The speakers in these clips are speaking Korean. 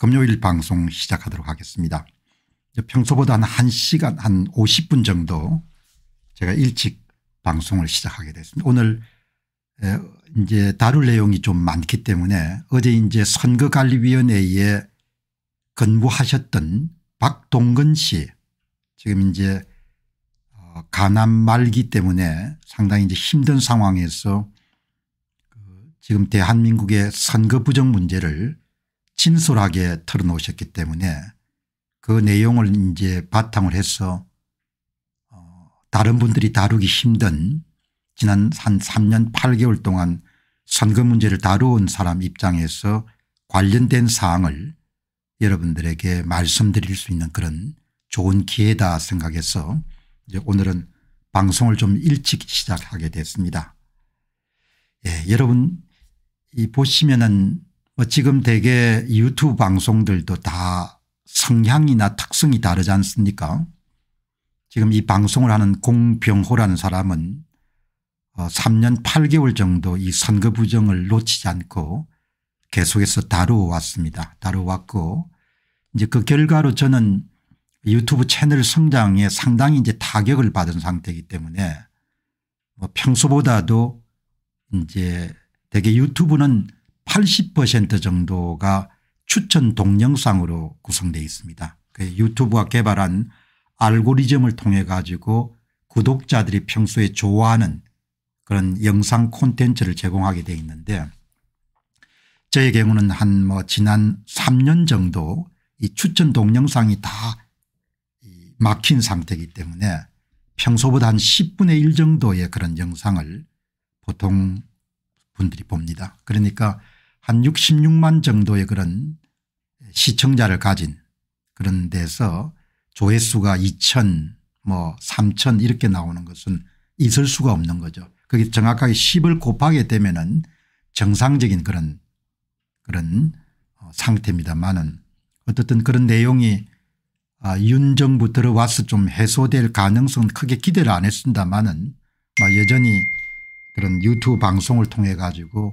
금요일 방송 시작하도록 하겠습니다. 평소보다 한 1시간 한 50분 정도 제가 일찍 방송을 시작하게 됐습니다. 오늘 이제 다룰 내용이 좀 많기 때문에 어제 이제 선거관리위원회에 근무하셨던 박동근 씨 지금 이제 어, 가난 말기 때문에 상당히 이제 힘든 상황에서 그 지금 대한민국의 선거 부정 문제를 진솔하게 털어놓으셨기 때문에 그 내용을 이제 바탕을 해서 어, 다른 분들이 다루기 힘든 지난 한 3년 8개월 동안 선거 문제를 다루온 사람 입장에서 관련된 사항을 여러분들에게 말씀드릴 수 있는 그런 좋은 기회다 생각해서 이제 오늘은 방송을 좀 일찍 시작하게 됐습니다. 예, 여러분 이 보시면은 뭐 지금 대개 유튜브 방송들도 다 성향이나 특성이 다르지 않습니까 지금 이 방송을 하는 공병호라는 사람은 3년 어, 8개월 정도 이 선거 부정을 놓치지 않고 계속해서 다루어왔습니다. 다루어왔고 이제 그 결과로 저는 유튜브 채널 성장에 상당히 이제 타격을 받은 상태이기 때문에 뭐 평소보다도 이제 대개 유튜브는 80% 정도가 추천 동영상으로 구성되어 있습니다. 그 유튜브가 개발한 알고리즘을 통해 가지고 구독자들이 평소에 좋아하는 그런 영상 콘텐츠를 제공하게 되어 있는데 저의 경우는 한 뭐 지난 3년 정도 이 추천 동영상이 다 막힌 상태이기 때문에 평소보다 한 10분의 1 정도의 그런 영상을 보통 분들이 봅니다. 그러니까 한 66만 정도의 그런 시청자를 가진 그런 데서 조회수가 2천 뭐 3천 이렇게 나오는 것은 있을 수가 없는 거죠. 그게 정확하게 10을 곱하게 되면은 정상적인 그런 그런 어, 상태입니다만은 어떻든 그런 내용이 아, 윤 정부 들어와서 좀 해소될 가능성은 크게 기대를 안 했습니다만은 뭐 여전히 그런 유튜브 방송을 통해 가지고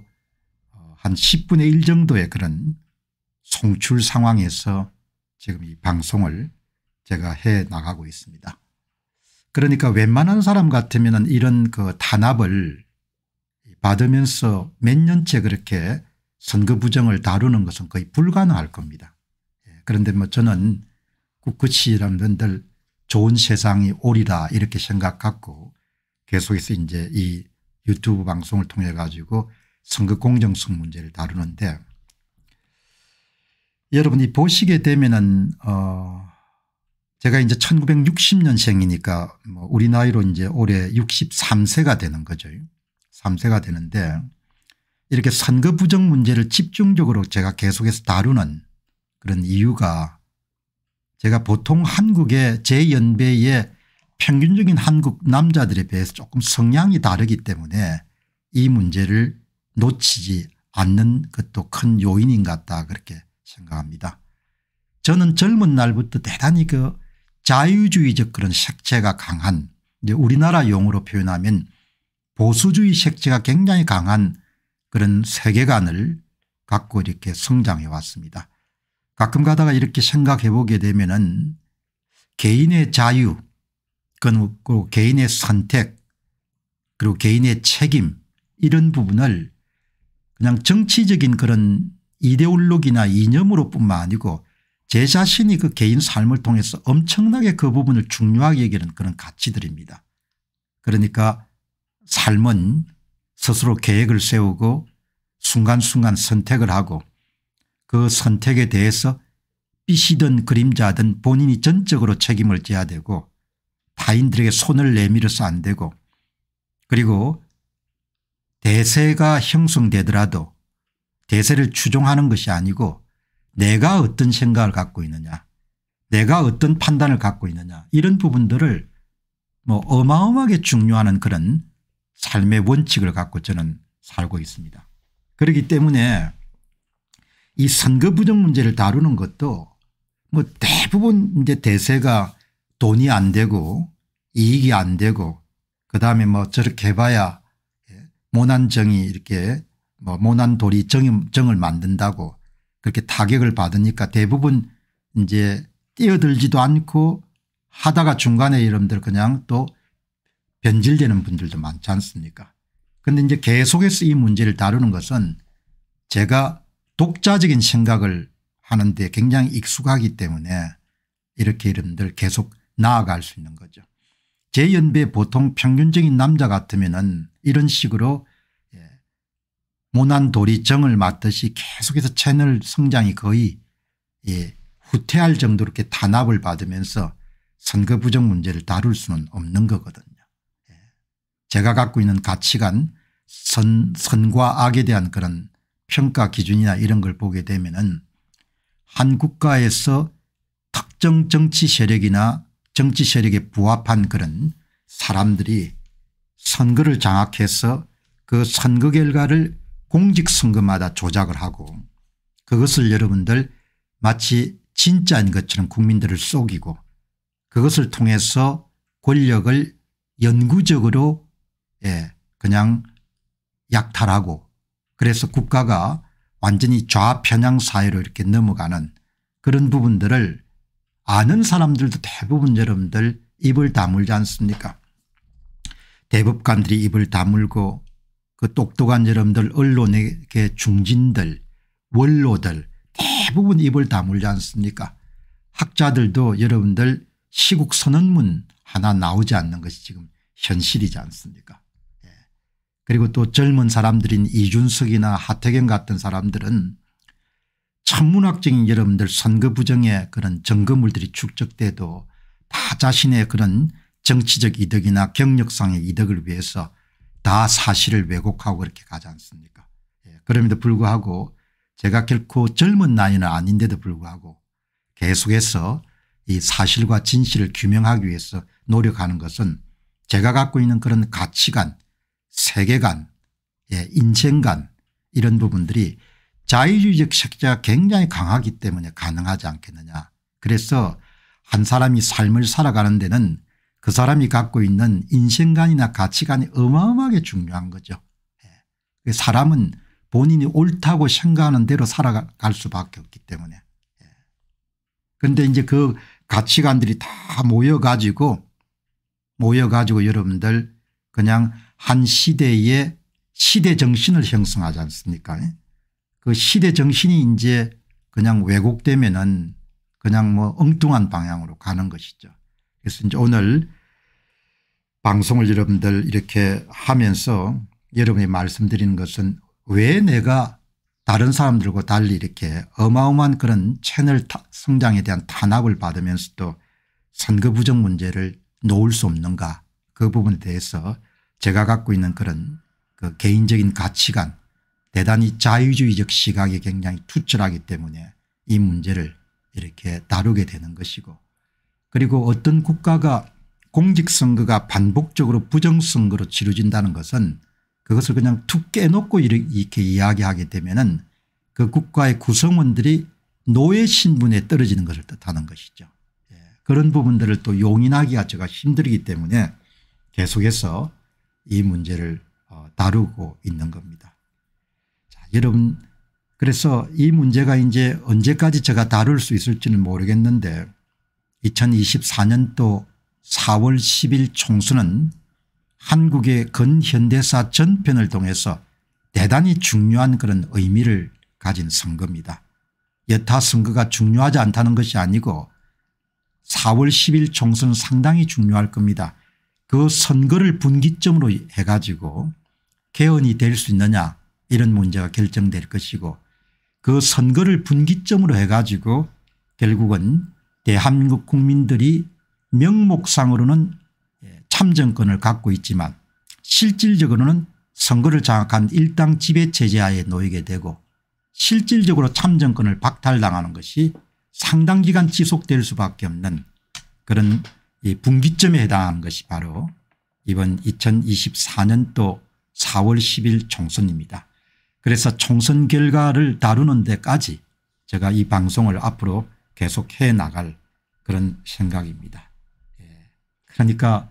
한 10분의 1 정도의 그런 송출 상황에서 지금 이 방송을 제가 해 나가고 있습니다. 그러니까 웬만한 사람 같으면 이런 그 단합을 받으면서 몇 년째 그렇게 선거 부정을 다루는 것은 거의 불가능할 겁니다. 예, 그런데 뭐 저는 꿋꿋이 여러분들 좋은 세상이 오리라 이렇게 생각하고 계속해서 이제 이 유튜브 방송을 통해 가지고 선거 공정성 문제를 다루는데 여러분이 보시게 되면은 어 제가 이제 1960년생이니까 뭐 우리 나이로 이제 올해 63세가 되는 거죠. 3세가 되는데 이렇게 선거 부정 문제를 집중적으로 제가 계속해서 다루는 그런 이유가 제가 보통 한국의 제 연배의 평균적인 한국 남자들에 비해서 조금 성향이 다르기 때문에 이 문제를 놓치지 않는 것도 큰 요인인 것 같다 그렇게 생각합니다. 저는 젊은 날부터 대단히 그 자유주의적 그런 색채가 강한 이제 우리나라 용어로 표현하면 보수주의 색채가 굉장히 강한 그런 세계관을 갖고 이렇게 성장해 왔습니다. 가끔 가다가 이렇게 생각해 보게 되면 은 개인의 자유 그리고 그 개인의 선택 그리고 개인의 책임 이런 부분을 그냥 정치적인 그런 이데올로기나 이념으로 뿐만 아니고 제 자신이 그 개인 삶을 통해서 엄청나게 그 부분을 중요하게 여기는 그런 가치들입니다. 그러니까 삶은 스스로 계획을 세우고 순간순간 선택을 하고 그 선택에 대해서 빛이든 그림자든 본인이 전적으로 책임을 져야 되고 타인들에게 손을 내밀어서 안 되고 그리고 대세가 형성되더라도 대세를 추종하는 것이 아니고 내가 어떤 생각을 갖고 있느냐 내가 어떤 판단을 갖고 있느냐 이런 부분들을 뭐 어마어마하게 중요하는 그런 삶의 원칙을 갖고 저는 살고 있습니다. 그렇기 때문에 이 선거 부정 문제를 다루는 것도 뭐 대부분 이제 대세가 돈이 안 되고 이익이 안 되고 그다음에 뭐 저렇게 해봐야 모난정이 이렇게 뭐 모난돌이 정, 을 만든다고 그렇게 타격을 받으니까 대부분 이제 뛰어들지도 않고 하다가 중간에 여러분들 그냥 또 변질되는 분들도 많지 않습니까 그런데 이제 계속해서 이 문제를 다루는 것은 제가 독자적인 생각을 하는데 굉장히 익숙하기 때문에 이렇게 여러분들 계속 나아갈 수 있는 거죠. 제 연배 보통 평균적인 남자 같으면 은 이런 식으로 모난 돌이 정을 맞듯이 계속해서 채널 성장이 거의 예, 후퇴할 정도로 이렇게 단합을 받으면서 선거 부정 문제를 다룰 수는 없는 거거든요. 예. 제가 갖고 있는 가치관 선, 선과 악에 대한 그런 평가 기준이나 이런 걸 보게 되면은 한 국가에서 특정 정치 세력이나 정치 세력에 부합한 그런 사람들이 선거를 장악해서 그 선거 결과를 공직선거마다 조작을 하고 그것을 여러분들 마치 진짜인 것처럼 국민들을 속이고 그것을 통해서 권력을 영구적으로예 그냥 약탈하고 그래서 국가가 완전히 좌편향 사회로 이렇게 넘어가는 그런 부분들을 아는 사람들도 대부분 여러분들 입을 다물지 않습니까 대법관들이 입을 다물고 그 똑똑한 여러분들 언론에게 중진들 원로들 대부분 입을 다물지 않습니까 학자들도 여러분들 시국 선언문 하나 나오지 않는 것이 지금 현실이지 않습니까 예. 그리고 또 젊은 사람들인 이준석이나 하태경 같은 사람들은 천문학적인 여러분들 선거 부정의 그런 증거물들이 축적돼도 다 자신의 그런 정치적 이득이나 경력상의 이득을 위해서 다 사실을 왜곡하고 그렇게 가지 않습니까 예. 그럼에도 불구하고 제가 결코 젊은 나이는 아닌데도 불구하고 계속해서 이 사실과 진실을 규명하기 위해서 노력하는 것은 제가 갖고 있는 그런 가치관 세계관 예, 인생관 이런 부분들이 자유주의적 색채가 굉장히 강하기 때문에 가능하지 않겠느냐 그래서 한 사람이 삶을 살아가는 데는 그 사람이 갖고 있는 인생관이나 가치관이 어마어마하게 중요한 거죠. 예. 그 사람은 본인이 옳다고 생각하는 대로 살아갈 수밖에 없기 때문에. 예. 그런데 이제 그 가치관들이 다 모여가지고 모여가지고 여러분들 그냥 한 시대의 시대 정신을 형성하지 않습니까 예. 그 시대 정신이 이제 그냥 왜곡되면은 그냥 뭐 엉뚱한 방향으로 가는 것이죠. 그래서 이제 오늘 방송을 여러분들 이렇게 하면서 여러분이 말씀드리는 것은 왜 내가 다른 사람들과 달리 이렇게 어마어마한 그런 채널 성장에 대한 탄압을 받으면서도 선거 부정 문제를 놓을 수 없는가 그 부분에 대해서 제가 갖고 있는 그런 그 개인적인 가치관 대단히 자유주의적 시각이 굉장히 투철하기 때문에 이 문제를 이렇게 다루게 되는 것이고 그리고 어떤 국가가 공직선거가 반복적으로 부정선거로 치러진다는 것은 그것을 그냥 툭 깨놓고 이렇게 이야기하게 되면 은그 국가의 구성원들이 노예 신분에 떨어지는 것을 뜻하는 것이죠. 예. 그런 부분들을 또 용인하기가 제가 힘들기 때문에 계속해서 이 문제를 어, 다루고 있는 겁니다. 자, 여러분 그래서 이 문제가 이제 언제까지 제가 다룰 수 있을지는 모르겠는데 2024년도 4월 10일 총수는 한국의 근현대사 전편을 통해서 대단히 중요한 그런 의미를 가진 선거입니다. 여타 선거가 중요하지 않다는 것이 아니고 4월 10일 총선 상당히 중요할 겁니다. 그 선거를 분기점으로 해가지고 개헌이 될 수 있느냐 이런 문제가 결정될 것이고 그 선거를 분기점으로 해가지고 결국은 대한민국 국민들이 명목상으로는 참정권을 갖고 있지만 실질적으로는 선거를 장악한 일당 지배 체제하에 놓이게 되고 실질적으로 참정권을 박탈당하는 것이 상당 기간 지속될 수밖에 없는 그런 분기점에 해당하는 것이 바로 이번 2024년도 4월 10일 총선입니다. 그래서 총선 결과를 다루는 데까지 제가 이 방송을 앞으로 계속해 나갈 그런 생각입니다. 그러니까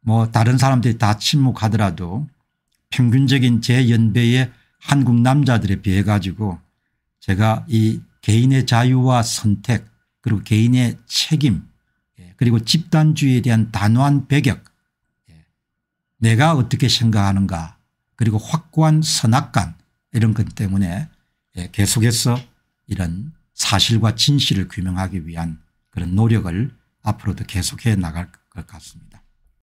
뭐 다른 사람들이 다 침묵하더라도 평균적인 제 연배의 한국 남자들에 비해 가지고 제가 이 개인의 자유와 선택 그리고 개인의 책임 예, 그리고 집단주의에 대한 단호한 배격 예, 내가 어떻게 생각하는가 그리고 확고한 선악관 이런 것 때문에 예, 계속해서 이런 사실과 진실을 규명하기 위한 그런 노력을 앞으로도 계속해 나갈 것 같습니다.